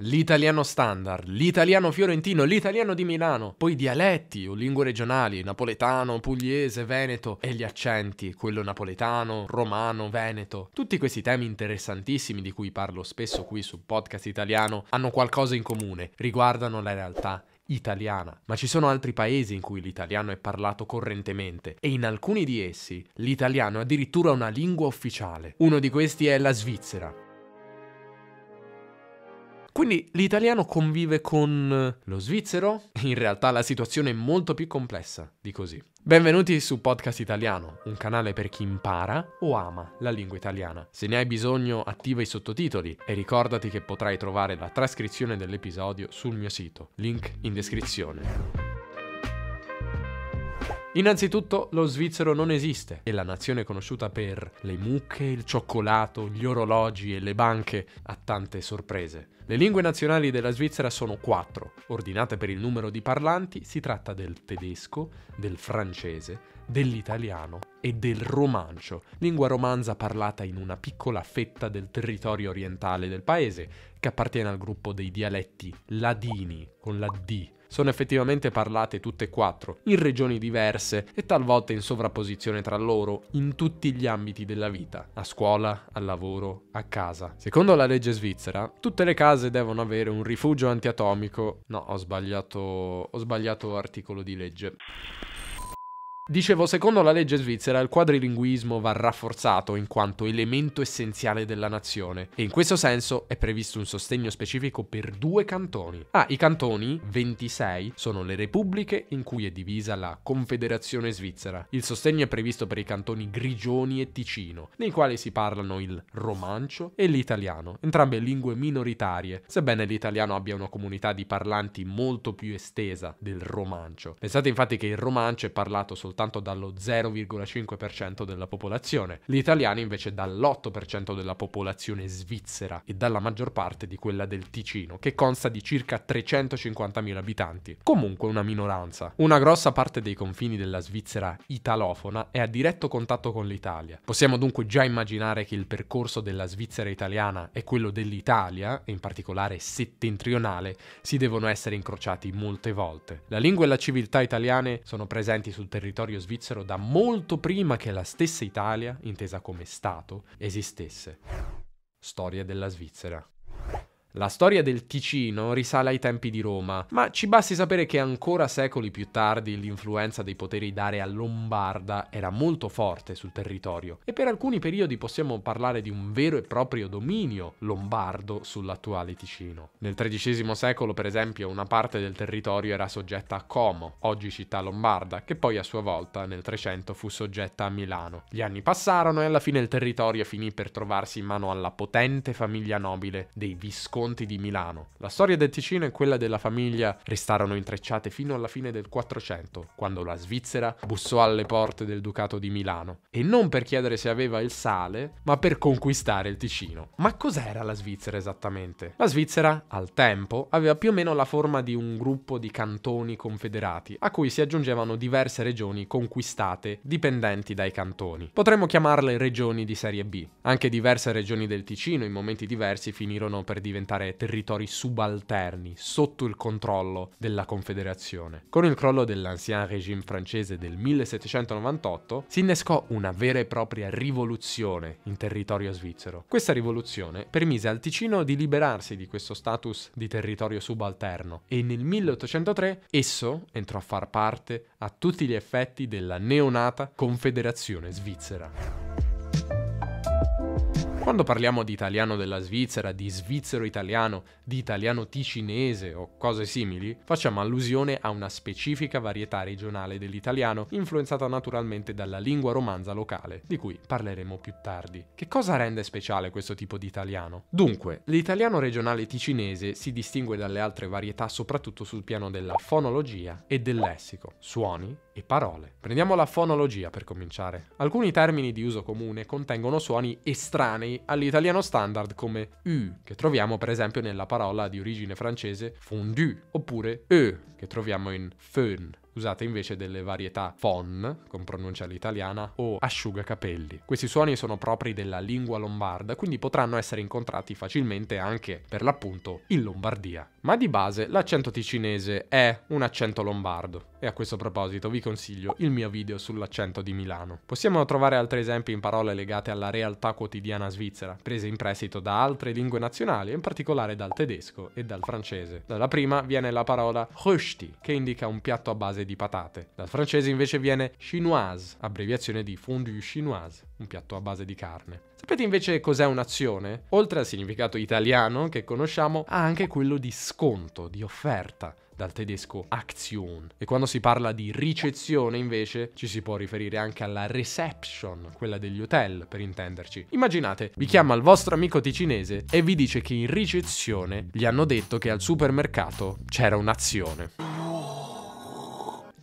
L'italiano standard, l'italiano fiorentino, l'italiano di Milano, poi dialetti o lingue regionali, napoletano, pugliese, veneto e gli accenti, quello napoletano, romano, veneto. Tutti questi temi interessantissimi di cui parlo spesso qui su Podcast Italiano hanno qualcosa in comune, riguardano la realtà italiana, ma ci sono altri paesi in cui l'italiano è parlato correntemente e in alcuni di essi l'italiano è addirittura una lingua ufficiale. Uno di questi è la Svizzera. Quindi l'italiano convive con lo svizzero? In realtà la situazione è molto più complessa di così. Benvenuti su Podcast Italiano, un canale per chi impara o ama la lingua italiana. Se ne hai bisogno attiva i sottotitoli e ricordati che potrai trovare la trascrizione dell'episodio sul mio sito, link in descrizione. Innanzitutto lo svizzero non esiste e la nazione conosciuta per le mucche, il cioccolato, gli orologi e le banche a tante sorprese. Le lingue nazionali della Svizzera sono quattro, ordinate per il numero di parlanti, si tratta del tedesco, del francese, dell'italiano e del romancio, lingua romanza parlata in una piccola fetta del territorio orientale del paese, che appartiene al gruppo dei dialetti ladini, con la D sono effettivamente parlate tutte e quattro, in regioni diverse e talvolta in sovrapposizione tra loro, in tutti gli ambiti della vita, a scuola, al lavoro, a casa. Secondo la legge svizzera, tutte le case devono avere un rifugio antiatomico. No, ho sbagliato, ho sbagliato articolo di legge. Dicevo, secondo la legge svizzera il quadrilinguismo va rafforzato in quanto elemento essenziale della nazione e in questo senso è previsto un sostegno specifico per due cantoni. Ah, i cantoni, 26, sono le repubbliche in cui è divisa la Confederazione Svizzera. Il sostegno è previsto per i cantoni Grigioni e Ticino, nei quali si parlano il romancio e l'italiano, entrambe lingue minoritarie, sebbene l'italiano abbia una comunità di parlanti molto più estesa del romancio. Pensate infatti che il romancio è parlato soltanto soltanto dallo 0,5% della popolazione, gli italiani invece dall'8% della popolazione svizzera e dalla maggior parte di quella del Ticino, che consta di circa 350.000 abitanti. Comunque una minoranza. Una grossa parte dei confini della Svizzera italofona è a diretto contatto con l'Italia. Possiamo dunque già immaginare che il percorso della Svizzera italiana e quello dell'Italia, e in particolare settentrionale, si devono essere incrociati molte volte. La lingua e la civiltà italiane sono presenti sul territorio territorio svizzero da molto prima che la stessa Italia, intesa come Stato, esistesse. Storia della Svizzera. La storia del Ticino risale ai tempi di Roma, ma ci basti sapere che ancora secoli più tardi l'influenza dei poteri d'area lombarda era molto forte sul territorio e per alcuni periodi possiamo parlare di un vero e proprio dominio lombardo sull'attuale Ticino. Nel XIII secolo, per esempio, una parte del territorio era soggetta a Como, oggi città lombarda, che poi a sua volta nel 300 fu soggetta a Milano. Gli anni passarono e alla fine il territorio finì per trovarsi in mano alla potente famiglia nobile dei Visconti Monti di Milano. La storia del Ticino e quella della famiglia restarono intrecciate fino alla fine del 400, quando la Svizzera bussò alle porte del Ducato di Milano. E non per chiedere se aveva il sale, ma per conquistare il Ticino. Ma cos'era la Svizzera esattamente? La Svizzera, al tempo, aveva più o meno la forma di un gruppo di cantoni confederati, a cui si aggiungevano diverse regioni conquistate dipendenti dai cantoni. Potremmo chiamarle regioni di serie B. Anche diverse regioni del Ticino in momenti diversi finirono per diventare diventare territori subalterni sotto il controllo della Confederazione. Con il crollo dell'ancien Régime francese del 1798 si innescò una vera e propria rivoluzione in territorio svizzero. Questa rivoluzione permise al Ticino di liberarsi di questo status di territorio subalterno e nel 1803 esso entrò a far parte a tutti gli effetti della neonata Confederazione svizzera. Quando parliamo di italiano della Svizzera, di svizzero italiano, di italiano ticinese o cose simili, facciamo allusione a una specifica varietà regionale dell'italiano, influenzata naturalmente dalla lingua romanza locale, di cui parleremo più tardi. Che cosa rende speciale questo tipo di italiano? Dunque, l'italiano regionale ticinese si distingue dalle altre varietà soprattutto sul piano della fonologia e del lessico, suoni, e parole. Prendiamo la fonologia per cominciare. Alcuni termini di uso comune contengono suoni estranei all'italiano standard come U, che troviamo per esempio nella parola di origine francese fondue, oppure E, che troviamo in fön, usate invece delle varietà fon, con pronuncia all'italiana, o asciugacapelli. Questi suoni sono propri della lingua lombarda, quindi potranno essere incontrati facilmente anche, per l'appunto, in Lombardia. Ma di base l'accento ticinese è un accento lombardo e a questo proposito vi consiglio il mio video sull'accento di Milano. Possiamo trovare altri esempi in parole legate alla realtà quotidiana svizzera, prese in prestito da altre lingue nazionali, in particolare dal tedesco e dal francese. Dalla prima viene la parola rösti, che indica un piatto a base di patate. Dal francese invece viene chinoise, abbreviazione di fondue chinoise un piatto a base di carne. Sapete invece cos'è un'azione? Oltre al significato italiano che conosciamo, ha anche quello di sconto, di offerta dal tedesco Aktion. E quando si parla di ricezione, invece, ci si può riferire anche alla reception, quella degli hotel, per intenderci. Immaginate, vi chiama il vostro amico ticinese e vi dice che in ricezione gli hanno detto che al supermercato c'era un'azione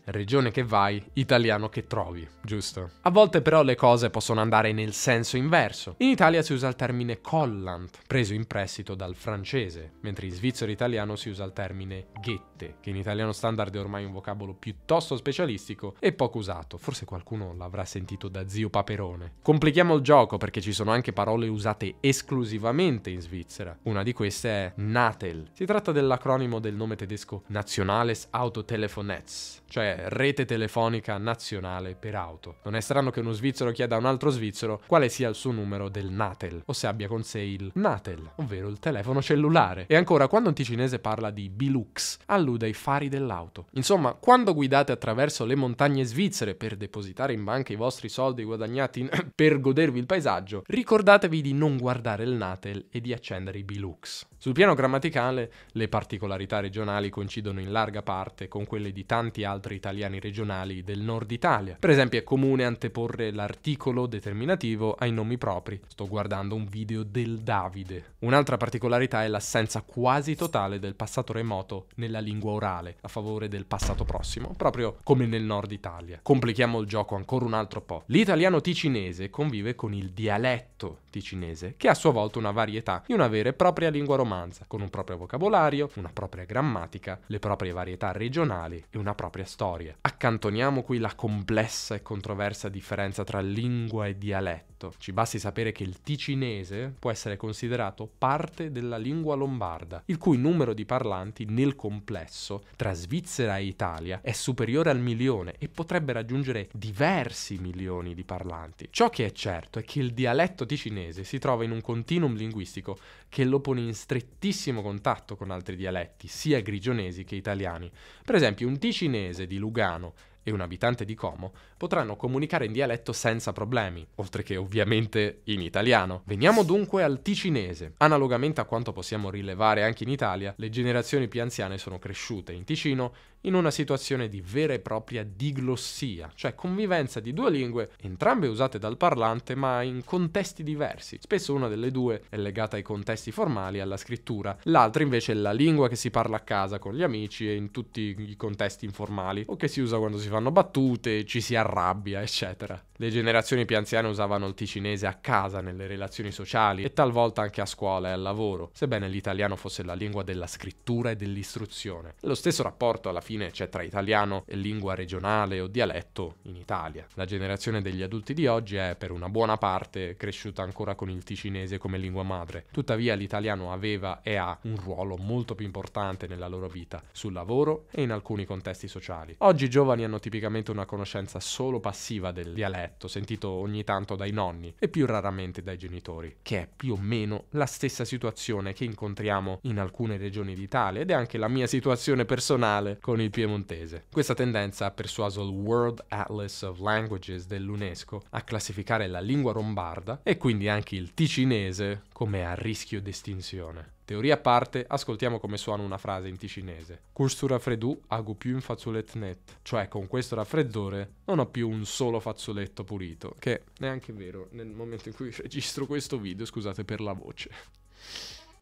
regione che vai, italiano che trovi, giusto? A volte però le cose possono andare nel senso inverso. In Italia si usa il termine collant, preso in prestito dal francese, mentre in svizzero italiano si usa il termine ghette, che in italiano standard è ormai un vocabolo piuttosto specialistico e poco usato, forse qualcuno l'avrà sentito da zio Paperone. Complichiamo il gioco perché ci sono anche parole usate esclusivamente in Svizzera. Una di queste è Natel. Si tratta dell'acronimo del nome tedesco Nationales Autotelefonnetz, cioè rete telefonica nazionale per auto. Non è strano che uno svizzero chieda a un altro svizzero quale sia il suo numero del Natel, o se abbia con sé il Natel, ovvero il telefono cellulare. E ancora, quando un ticinese parla di Bilux, allude ai fari dell'auto. Insomma, quando guidate attraverso le montagne svizzere per depositare in banca i vostri soldi guadagnati in... per godervi il paesaggio, ricordatevi di non guardare il Natel e di accendere i Bilux. Sul piano grammaticale, le particolarità regionali coincidono in larga parte con quelle di tanti altri italiani regionali del nord Italia. Per esempio è comune anteporre l'articolo determinativo ai nomi propri. Sto guardando un video del Davide. Un'altra particolarità è l'assenza quasi totale del passato remoto nella lingua orale, a favore del passato prossimo, proprio come nel nord Italia. Complichiamo il gioco ancora un altro po'. L'italiano ticinese convive con il dialetto ticinese, che a sua volta una varietà di una vera e propria lingua romanza, con un proprio vocabolario, una propria grammatica, le proprie varietà regionali e una propria storia. Accantoniamo qui la complessa e controversa differenza tra lingua e dialetto dialetto. Ci basti sapere che il ticinese può essere considerato parte della lingua lombarda, il cui numero di parlanti nel complesso tra Svizzera e Italia è superiore al milione e potrebbe raggiungere diversi milioni di parlanti. Ciò che è certo è che il dialetto ticinese si trova in un continuum linguistico che lo pone in strettissimo contatto con altri dialetti, sia grigionesi che italiani. Per esempio, un ticinese di Lugano e un abitante di Como potranno comunicare in dialetto senza problemi, oltre che ovviamente in italiano. Veniamo dunque al ticinese. Analogamente a quanto possiamo rilevare anche in Italia, le generazioni più anziane sono cresciute in Ticino in una situazione di vera e propria diglossia, cioè convivenza di due lingue, entrambe usate dal parlante ma in contesti diversi. Spesso una delle due è legata ai contesti formali e alla scrittura, l'altra invece è la lingua che si parla a casa con gli amici e in tutti i contesti informali, o che si usa quando si fanno battute, ci si arrabbia, eccetera. Le generazioni più anziane usavano il ticinese a casa, nelle relazioni sociali e talvolta anche a scuola e al lavoro, sebbene l'italiano fosse la lingua della scrittura e dell'istruzione. Lo stesso rapporto alla fine fine c'è cioè tra italiano e lingua regionale o dialetto in Italia. La generazione degli adulti di oggi è per una buona parte cresciuta ancora con il ticinese come lingua madre. Tuttavia l'italiano aveva e ha un ruolo molto più importante nella loro vita, sul lavoro e in alcuni contesti sociali. Oggi i giovani hanno tipicamente una conoscenza solo passiva del dialetto, sentito ogni tanto dai nonni e più raramente dai genitori, che è più o meno la stessa situazione che incontriamo in alcune regioni d'Italia ed è anche la mia situazione personale con il il piemontese. Questa tendenza ha persuaso il World Atlas of Languages dell'UNESCO a classificare la lingua lombarda e quindi anche il ticinese come a rischio di estinzione. Teoria a parte, ascoltiamo come suona una frase in ticinese. Questo raffreddu hago più un fazzolet net, cioè con questo raffreddore non ho più un solo fazzoletto pulito, che neanche è vero nel momento in cui registro questo video, scusate per la voce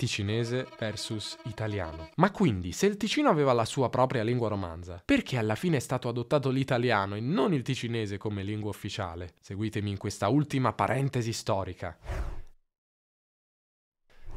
ticinese versus italiano. Ma quindi, se il Ticino aveva la sua propria lingua romanza, perché alla fine è stato adottato l'italiano e non il ticinese come lingua ufficiale? Seguitemi in questa ultima parentesi storica.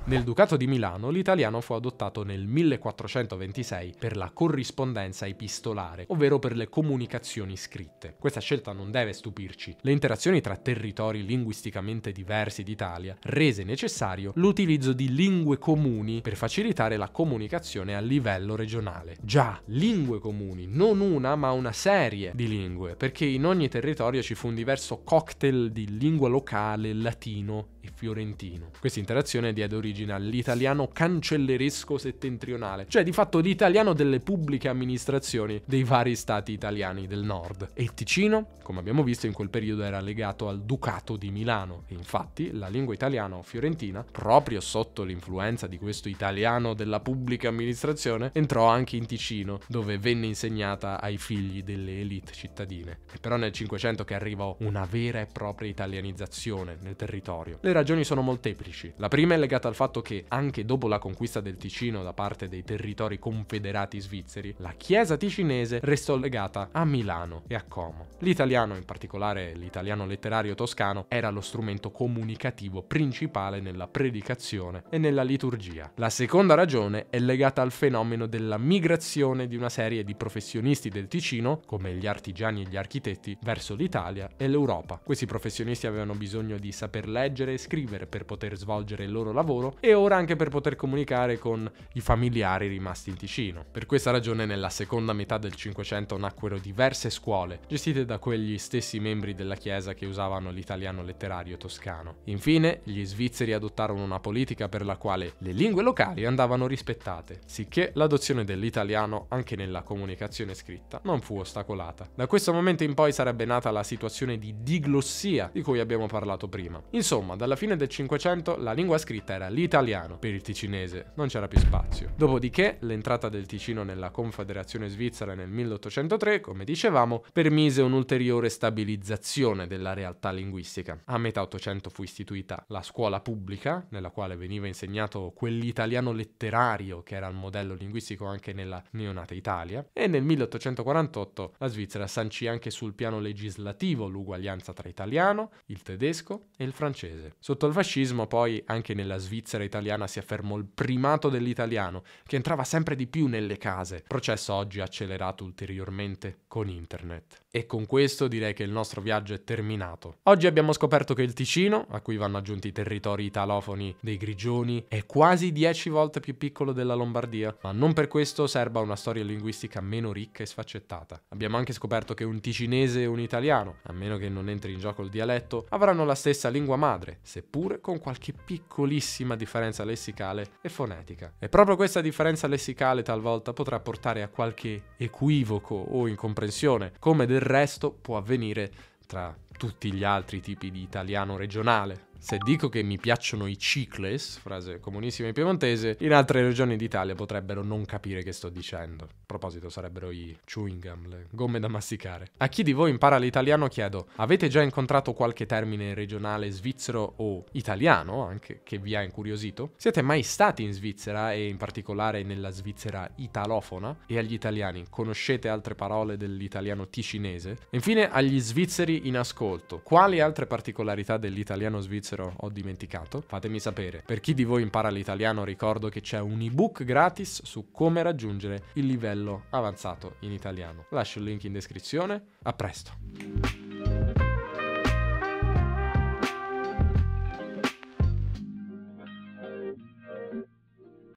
Nel Ducato di Milano l'italiano fu adottato nel 1426 per la corrispondenza epistolare, ovvero per le comunicazioni scritte. Questa scelta non deve stupirci. Le interazioni tra territori linguisticamente diversi d'Italia rese necessario l'utilizzo di lingue comuni per facilitare la comunicazione a livello regionale. Già, lingue comuni, non una ma una serie di lingue, perché in ogni territorio ci fu un diverso cocktail di lingua locale, latino e fiorentino. Questa interazione diede origine all'italiano cancelleresco settentrionale, cioè di fatto l'italiano delle pubbliche amministrazioni dei vari stati italiani del nord. E il Ticino, come abbiamo visto, in quel periodo era legato al Ducato di Milano. E infatti la lingua italiana o fiorentina, proprio sotto l'influenza di questo italiano della pubblica amministrazione, entrò anche in Ticino, dove venne insegnata ai figli delle elite cittadine. È però nel Cinquecento che arrivò una vera e propria italianizzazione nel territorio. Le ragioni sono molteplici. La prima è legata al fatto che, anche dopo la conquista del Ticino da parte dei territori confederati svizzeri, la chiesa ticinese restò legata a Milano e a Como. L'italiano, in particolare l'italiano letterario toscano, era lo strumento comunicativo principale nella predicazione e nella liturgia. La seconda ragione è legata al fenomeno della migrazione di una serie di professionisti del Ticino, come gli artigiani e gli architetti, verso l'Italia e l'Europa. Questi professionisti avevano bisogno di saper leggere, e scrivere, per poter svolgere il loro lavoro e ora anche per poter comunicare con i familiari rimasti in Ticino. Per questa ragione nella seconda metà del Cinquecento nacquero diverse scuole, gestite da quegli stessi membri della Chiesa che usavano l'italiano letterario toscano. Infine, gli svizzeri adottarono una politica per la quale le lingue locali andavano rispettate, sicché l'adozione dell'italiano anche nella comunicazione scritta non fu ostacolata. Da questo momento in poi sarebbe nata la situazione di diglossia di cui abbiamo parlato prima. Insomma, dalla alla fine del Cinquecento la lingua scritta era l'italiano, per il ticinese non c'era più spazio. Dopodiché l'entrata del Ticino nella Confederazione Svizzera nel 1803, come dicevamo, permise un'ulteriore stabilizzazione della realtà linguistica. A metà 800 fu istituita la scuola pubblica, nella quale veniva insegnato quell'italiano letterario che era il modello linguistico anche nella neonata Italia, e nel 1848 la Svizzera sancì anche sul piano legislativo l'uguaglianza tra italiano, il tedesco e il francese. Sotto il fascismo poi anche nella Svizzera italiana si affermò il primato dell'italiano, che entrava sempre di più nelle case, processo oggi accelerato ulteriormente con internet. E con questo direi che il nostro viaggio è terminato. Oggi abbiamo scoperto che il Ticino, a cui vanno aggiunti i territori italofoni dei Grigioni, è quasi 10 volte più piccolo della Lombardia, ma non per questo serba una storia linguistica meno ricca e sfaccettata. Abbiamo anche scoperto che un ticinese e un italiano, a meno che non entri in gioco il dialetto, avranno la stessa lingua madre, seppure con qualche piccolissima differenza lessicale e fonetica. E proprio questa differenza lessicale talvolta potrà portare a qualche equivoco o incomprensione, come del resto può avvenire tra tutti gli altri tipi di italiano regionale. Se dico che mi piacciono i cicles, frase comunissima in piemontese, in altre regioni d'Italia potrebbero non capire che sto dicendo proposito sarebbero i chewing gum, le gomme da masticare. A chi di voi impara l'italiano chiedo, avete già incontrato qualche termine regionale svizzero o italiano anche che vi ha incuriosito? Siete mai stati in Svizzera e in particolare nella Svizzera italofona? E agli italiani, conoscete altre parole dell'italiano ticinese? E Infine, agli svizzeri in ascolto, quali altre particolarità dell'italiano svizzero ho dimenticato? Fatemi sapere. Per chi di voi impara l'italiano ricordo che c'è un ebook gratis su come raggiungere il livello livello avanzato in italiano. Lascio il link in descrizione. A presto!